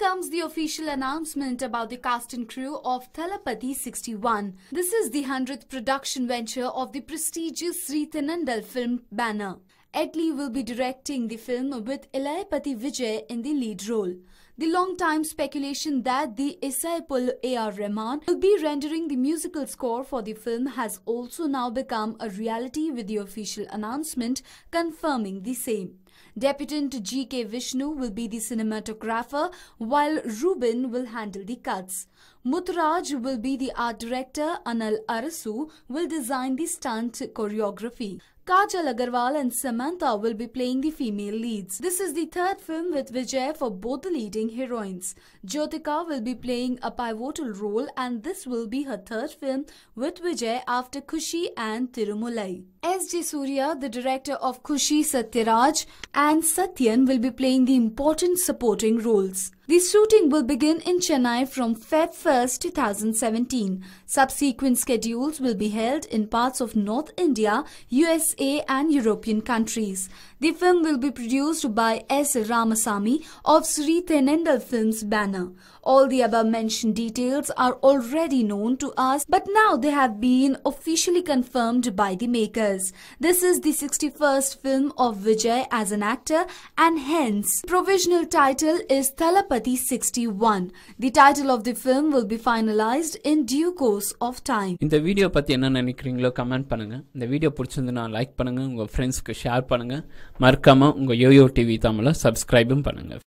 Here comes the official announcement about the cast and crew of Thalapathy 61. This is the 100th production venture of the prestigious Sri Thinandal film banner. Edli will be directing the film with Ilayapati Vijay in the lead role the long-time speculation that the Saipul A.R. Rahman will be rendering the musical score for the film has also now become a reality with the official announcement confirming the same. Deputant G.K. Vishnu will be the cinematographer while Rubin will handle the cuts. Mutraj will be the art director, Anal Arasu will design the stunt choreography. Kajal Agarwal and Samantha will be playing the female leads. This is the third film with Vijay for both the leading leading heroines. Jyotika will be playing a pivotal role and this will be her third film with Vijay after Kushi and Tirumulai. S. J. Surya, the director of Kushi Satyaraj and Satyan will be playing the important supporting roles. The shooting will begin in Chennai from Feb 1, 2017. Subsequent schedules will be held in parts of North India, USA and European countries. The film will be produced by S. Ramasamy of Sri Tenendal Films banner. All the above mentioned details are already known to us but now they have been officially confirmed by the makers. This is the 61st film of Vijay as an actor and hence provisional title is Thalapati 3061. The title of the film will be finalized in due course of time. இந்த video பத்தி என்ன நினைக்கிறீங்களோ comment பண்ணுங்க இந்த video பிடிச்சிருந்துன்னா like பண்ணுங்க உங்க ஃப்ரெண்ட்ஸ்க்கு share பண்ணுங்க மறக்காம உங்க யோயோ டிவி தமிழை சப்ஸ்கிரைபும் பண்ணுங்க